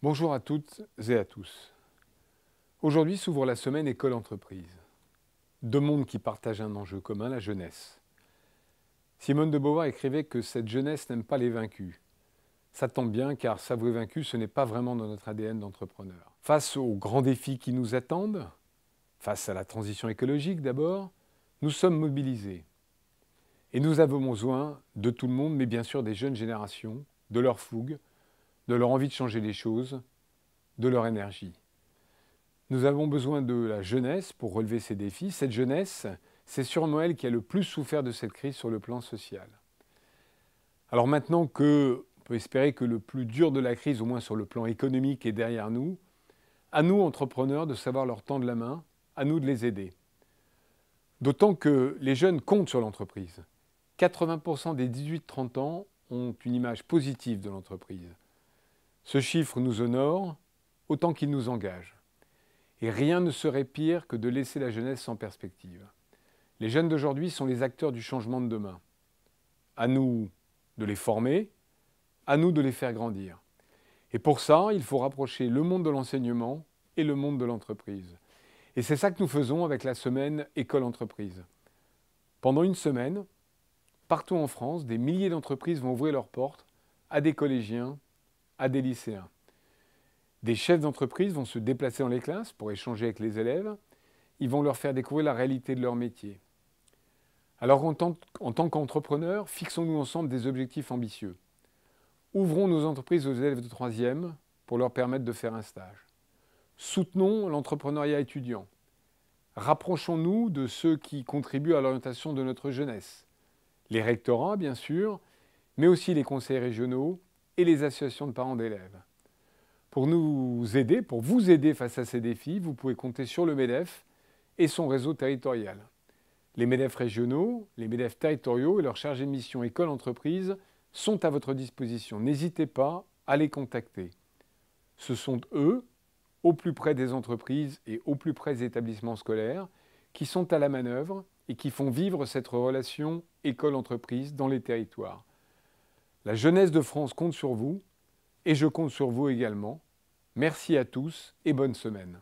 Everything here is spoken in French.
Bonjour à toutes et à tous. Aujourd'hui s'ouvre la semaine école-entreprise. Deux mondes qui partagent un enjeu commun, la jeunesse. Simone de Beauvoir écrivait que cette jeunesse n'aime pas les vaincus. Ça tombe bien car s'avouer vaincu, ce n'est pas vraiment dans notre ADN d'entrepreneur. Face aux grands défis qui nous attendent, face à la transition écologique d'abord, nous sommes mobilisés. Et nous avons besoin de tout le monde, mais bien sûr des jeunes générations, de leur fougue, de leur envie de changer les choses, de leur énergie. Nous avons besoin de la jeunesse pour relever ces défis. Cette jeunesse, c'est sûrement elle qui a le plus souffert de cette crise sur le plan social. Alors maintenant que on peut espérer que le plus dur de la crise, au moins sur le plan économique, est derrière nous, à nous, entrepreneurs, de savoir leur tendre la main, à nous de les aider. D'autant que les jeunes comptent sur l'entreprise. 80% des 18-30 ans ont une image positive de l'entreprise. Ce chiffre nous honore autant qu'il nous engage. Et rien ne serait pire que de laisser la jeunesse sans perspective. Les jeunes d'aujourd'hui sont les acteurs du changement de demain. À nous de les former, à nous de les faire grandir. Et pour ça, il faut rapprocher le monde de l'enseignement et le monde de l'entreprise. Et c'est ça que nous faisons avec la semaine École-Entreprise. Pendant une semaine, partout en France, des milliers d'entreprises vont ouvrir leurs portes à des collégiens à des lycéens. Des chefs d'entreprise vont se déplacer dans les classes pour échanger avec les élèves. Ils vont leur faire découvrir la réalité de leur métier. Alors en tant, qu'entrepreneurs, fixons-nous ensemble des objectifs ambitieux. Ouvrons nos entreprises aux élèves de 3e pour leur permettre de faire un stage. Soutenons l'entrepreneuriat étudiant. Rapprochons-nous de ceux qui contribuent à l'orientation de notre jeunesse. Les rectorats, bien sûr, mais aussi les conseils régionaux, et les associations de parents d'élèves. Pour nous aider, pour vous aider face à ces défis, vous pouvez compter sur le MEDEF et son réseau territorial. Les MEDEF régionaux, les MEDEF territoriaux et leurs chargés de mission école-entreprise sont à votre disposition. N'hésitez pas à les contacter. Ce sont eux, au plus près des entreprises et au plus près des établissements scolaires, qui sont à la manœuvre et qui font vivre cette relation école-entreprise dans les territoires. La jeunesse de France compte sur vous et je compte sur vous également. Merci à tous et bonne semaine.